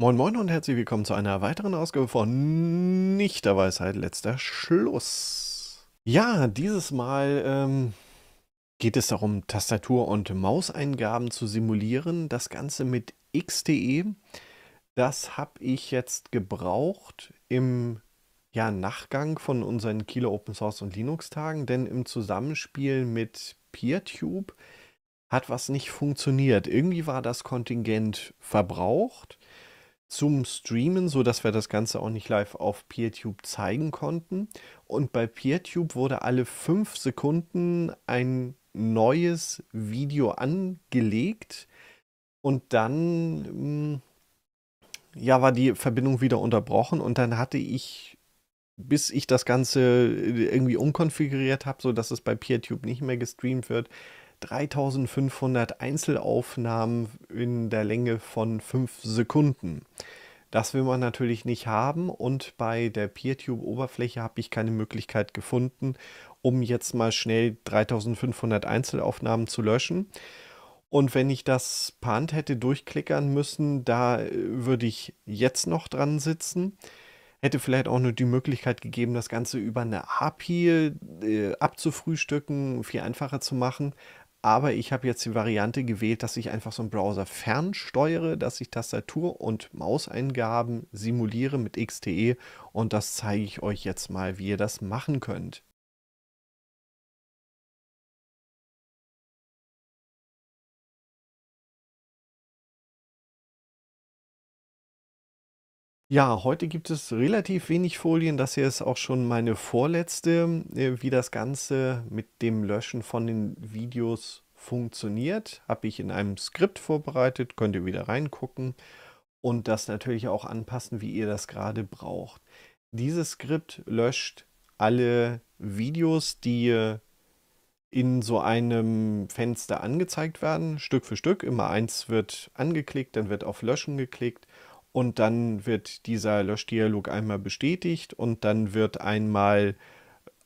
Moin Moin und herzlich willkommen zu einer weiteren Ausgabe von Nicht der Weisheit letzter Schluss. Ja, dieses Mal ähm, geht es darum, Tastatur- und Mauseingaben zu simulieren. Das Ganze mit XTE. Das habe ich jetzt gebraucht im ja, Nachgang von unseren Kilo Open Source und Linux Tagen, denn im Zusammenspiel mit PeerTube hat was nicht funktioniert. Irgendwie war das Kontingent verbraucht zum Streamen, sodass wir das Ganze auch nicht live auf PeerTube zeigen konnten. Und bei PeerTube wurde alle fünf Sekunden ein neues Video angelegt und dann mm, ja, war die Verbindung wieder unterbrochen und dann hatte ich, bis ich das Ganze äh, irgendwie umkonfiguriert habe, sodass es bei PeerTube nicht mehr gestreamt wird, 3500 Einzelaufnahmen in der Länge von 5 Sekunden. Das will man natürlich nicht haben und bei der PeerTube-Oberfläche habe ich keine Möglichkeit gefunden, um jetzt mal schnell 3500 Einzelaufnahmen zu löschen. Und wenn ich das Pant hätte durchklickern müssen, da äh, würde ich jetzt noch dran sitzen. Hätte vielleicht auch nur die Möglichkeit gegeben, das Ganze über eine API äh, abzufrühstücken, viel einfacher zu machen. Aber ich habe jetzt die Variante gewählt, dass ich einfach so einen Browser fernsteuere, dass ich Tastatur- und Mauseingaben simuliere mit XTE. Und das zeige ich euch jetzt mal, wie ihr das machen könnt. Ja, heute gibt es relativ wenig Folien. Das hier ist auch schon meine vorletzte, äh, wie das Ganze mit dem Löschen von den Videos funktioniert. Habe ich in einem Skript vorbereitet, könnt ihr wieder reingucken und das natürlich auch anpassen, wie ihr das gerade braucht. Dieses Skript löscht alle Videos, die äh, in so einem Fenster angezeigt werden, Stück für Stück. Immer eins wird angeklickt, dann wird auf Löschen geklickt und dann wird dieser Löschdialog einmal bestätigt und dann wird einmal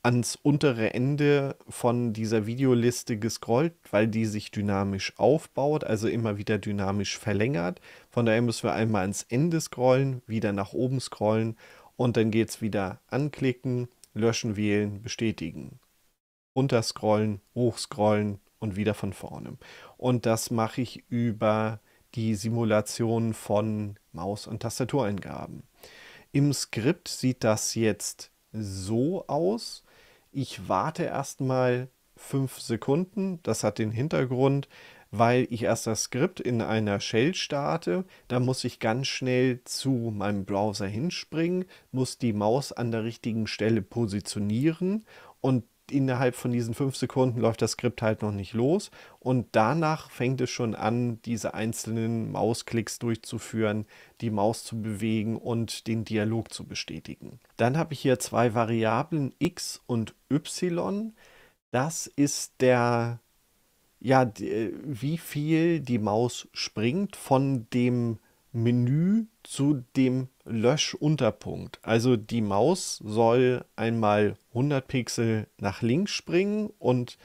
ans untere Ende von dieser Videoliste gescrollt, weil die sich dynamisch aufbaut, also immer wieder dynamisch verlängert. Von daher müssen wir einmal ans Ende scrollen, wieder nach oben scrollen und dann geht es wieder anklicken, löschen wählen, bestätigen. Runterscrollen, hochscrollen und wieder von vorne. Und das mache ich über die Simulation von Maus- und Tastatureingaben. Im Skript sieht das jetzt so aus. Ich warte erstmal fünf Sekunden. Das hat den Hintergrund, weil ich erst das Skript in einer Shell starte. Da muss ich ganz schnell zu meinem Browser hinspringen, muss die Maus an der richtigen Stelle positionieren und innerhalb von diesen fünf Sekunden läuft das Skript halt noch nicht los und danach fängt es schon an, diese einzelnen Mausklicks durchzuführen, die Maus zu bewegen und den Dialog zu bestätigen. Dann habe ich hier zwei Variablen x und y. Das ist der, ja, äh, wie viel die Maus springt von dem Menü zu dem Löschunterpunkt. Also die Maus soll einmal 100 Pixel nach links springen und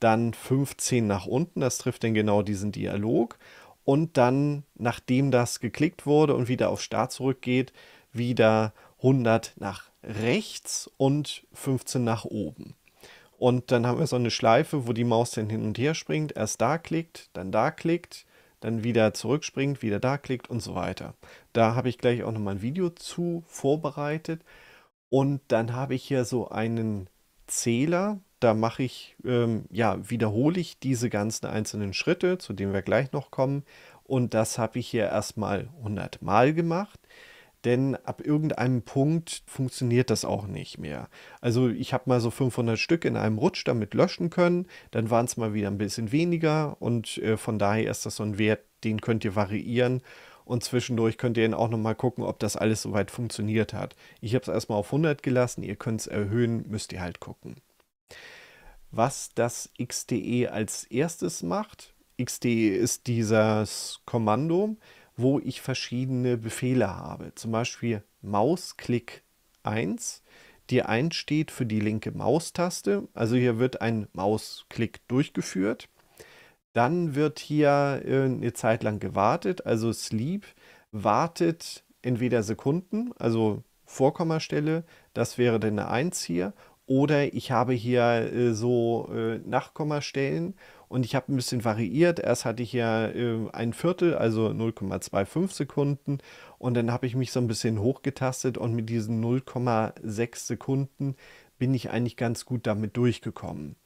dann 15 nach unten. Das trifft dann genau diesen Dialog. Und dann, nachdem das geklickt wurde und wieder auf Start zurückgeht, wieder 100 nach rechts und 15 nach oben. Und dann haben wir so eine Schleife, wo die Maus dann hin und her springt, erst da klickt, dann da klickt, dann wieder zurückspringt, wieder da klickt und so weiter. Da habe ich gleich auch nochmal ein Video zu vorbereitet. Und dann habe ich hier so einen Zähler, da mache ich, ähm, ja, wiederhole ich diese ganzen einzelnen Schritte, zu denen wir gleich noch kommen. Und das habe ich hier erstmal 100 Mal gemacht denn ab irgendeinem Punkt funktioniert das auch nicht mehr. Also ich habe mal so 500 Stück in einem Rutsch damit löschen können, dann waren es mal wieder ein bisschen weniger und äh, von daher ist das so ein Wert, den könnt ihr variieren und zwischendurch könnt ihr dann auch nochmal gucken, ob das alles soweit funktioniert hat. Ich habe es erstmal auf 100 gelassen, ihr könnt es erhöhen, müsst ihr halt gucken. Was das XDE als erstes macht, XDE ist dieses Kommando, wo ich verschiedene Befehle habe. Zum Beispiel Mausklick 1, die 1 steht für die linke Maustaste. Also hier wird ein Mausklick durchgeführt. Dann wird hier äh, eine Zeit lang gewartet, also Sleep wartet entweder Sekunden, also Vorkommastelle, das wäre dann eine 1 hier, oder ich habe hier äh, so äh, Nachkommastellen und ich habe ein bisschen variiert. Erst hatte ich ja äh, ein Viertel, also 0,25 Sekunden. Und dann habe ich mich so ein bisschen hochgetastet und mit diesen 0,6 Sekunden bin ich eigentlich ganz gut damit durchgekommen.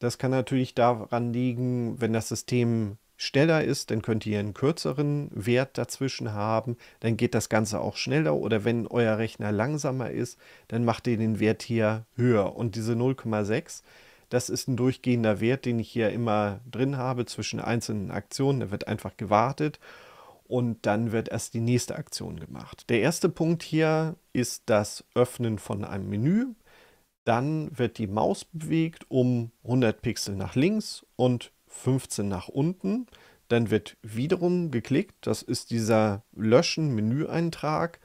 Das kann natürlich daran liegen, wenn das System schneller ist, dann könnt ihr einen kürzeren Wert dazwischen haben, dann geht das Ganze auch schneller oder wenn euer Rechner langsamer ist, dann macht ihr den Wert hier höher. Und diese 0,6, das ist ein durchgehender Wert, den ich hier immer drin habe zwischen einzelnen Aktionen, da wird einfach gewartet und dann wird erst die nächste Aktion gemacht. Der erste Punkt hier ist das Öffnen von einem Menü. Dann wird die Maus bewegt um 100 Pixel nach links und 15 nach unten. Dann wird wiederum geklickt. Das ist dieser Löschen-Menüeintrag.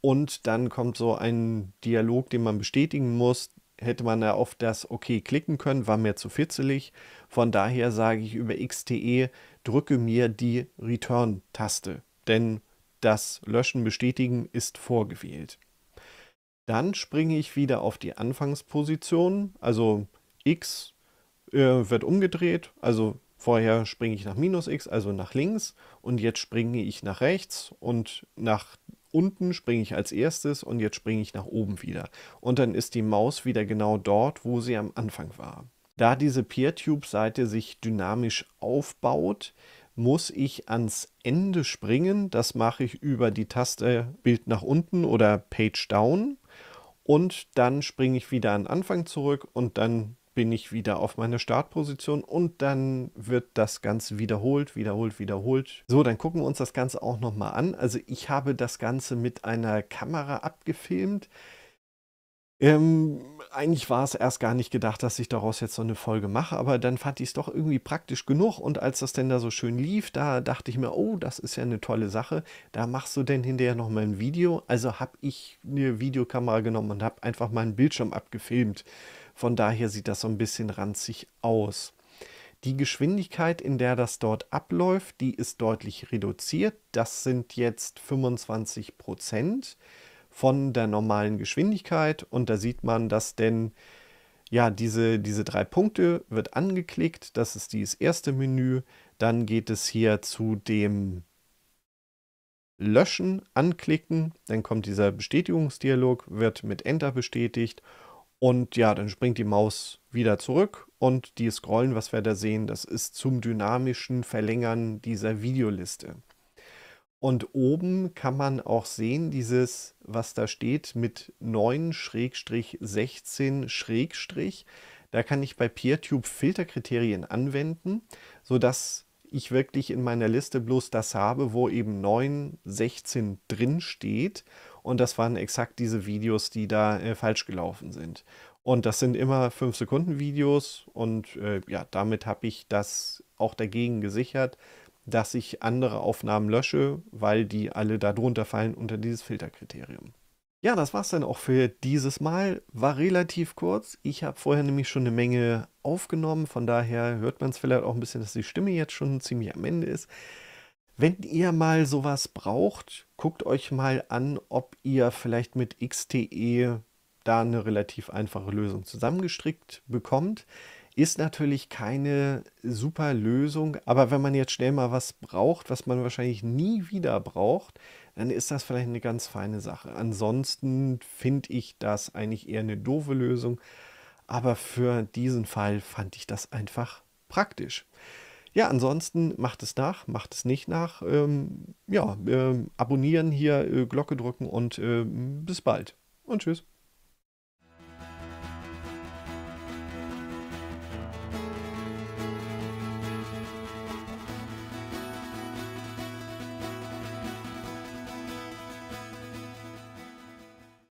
Und dann kommt so ein Dialog, den man bestätigen muss. Hätte man ja auf das OK klicken können, war mir zu fitzelig. Von daher sage ich über XTE, drücke mir die Return-Taste, denn das Löschen bestätigen ist vorgewählt. Dann springe ich wieder auf die Anfangsposition, also X äh, wird umgedreht. Also vorher springe ich nach minus x, also nach links. Und jetzt springe ich nach rechts und nach unten springe ich als erstes und jetzt springe ich nach oben wieder. Und dann ist die Maus wieder genau dort, wo sie am Anfang war. Da diese PeerTube-Seite sich dynamisch aufbaut, muss ich ans Ende springen. Das mache ich über die Taste Bild nach unten oder Page Down. Und dann springe ich wieder an Anfang zurück und dann bin ich wieder auf meine Startposition und dann wird das Ganze wiederholt, wiederholt, wiederholt. So, dann gucken wir uns das Ganze auch nochmal an. Also ich habe das Ganze mit einer Kamera abgefilmt. Ähm, eigentlich war es erst gar nicht gedacht, dass ich daraus jetzt so eine Folge mache, aber dann fand ich es doch irgendwie praktisch genug. Und als das denn da so schön lief, da dachte ich mir, oh, das ist ja eine tolle Sache. Da machst du denn hinterher nochmal ein Video. Also habe ich eine Videokamera genommen und habe einfach meinen Bildschirm abgefilmt. Von daher sieht das so ein bisschen ranzig aus. Die Geschwindigkeit, in der das dort abläuft, die ist deutlich reduziert. Das sind jetzt 25 Prozent von der normalen Geschwindigkeit. Und da sieht man, dass denn ja, diese, diese drei Punkte wird angeklickt. Das ist dieses erste Menü. Dann geht es hier zu dem Löschen anklicken. Dann kommt dieser Bestätigungsdialog, wird mit Enter bestätigt und ja, dann springt die Maus wieder zurück und die scrollen, was wir da sehen, das ist zum dynamischen Verlängern dieser Videoliste. Und oben kann man auch sehen, dieses, was da steht mit 9-16-, da kann ich bei PeerTube Filterkriterien anwenden, sodass ich wirklich in meiner Liste bloß das habe, wo eben 9, 16 drin steht und das waren exakt diese Videos, die da äh, falsch gelaufen sind. Und das sind immer 5-Sekunden-Videos und äh, ja, damit habe ich das auch dagegen gesichert, dass ich andere Aufnahmen lösche, weil die alle darunter fallen unter dieses Filterkriterium. Ja, das war es dann auch für dieses Mal. War relativ kurz. Ich habe vorher nämlich schon eine Menge aufgenommen, von daher hört man es vielleicht auch ein bisschen, dass die Stimme jetzt schon ziemlich am Ende ist. Wenn ihr mal sowas braucht, guckt euch mal an, ob ihr vielleicht mit XTE da eine relativ einfache Lösung zusammengestrickt bekommt. Ist natürlich keine super Lösung, aber wenn man jetzt schnell mal was braucht, was man wahrscheinlich nie wieder braucht, dann ist das vielleicht eine ganz feine Sache. Ansonsten finde ich das eigentlich eher eine doofe Lösung, aber für diesen Fall fand ich das einfach praktisch ja, ansonsten macht es nach, macht es nicht nach. Ähm, ja, äh, abonnieren hier, äh, Glocke drücken und ähm, bis bald. Und tschüss.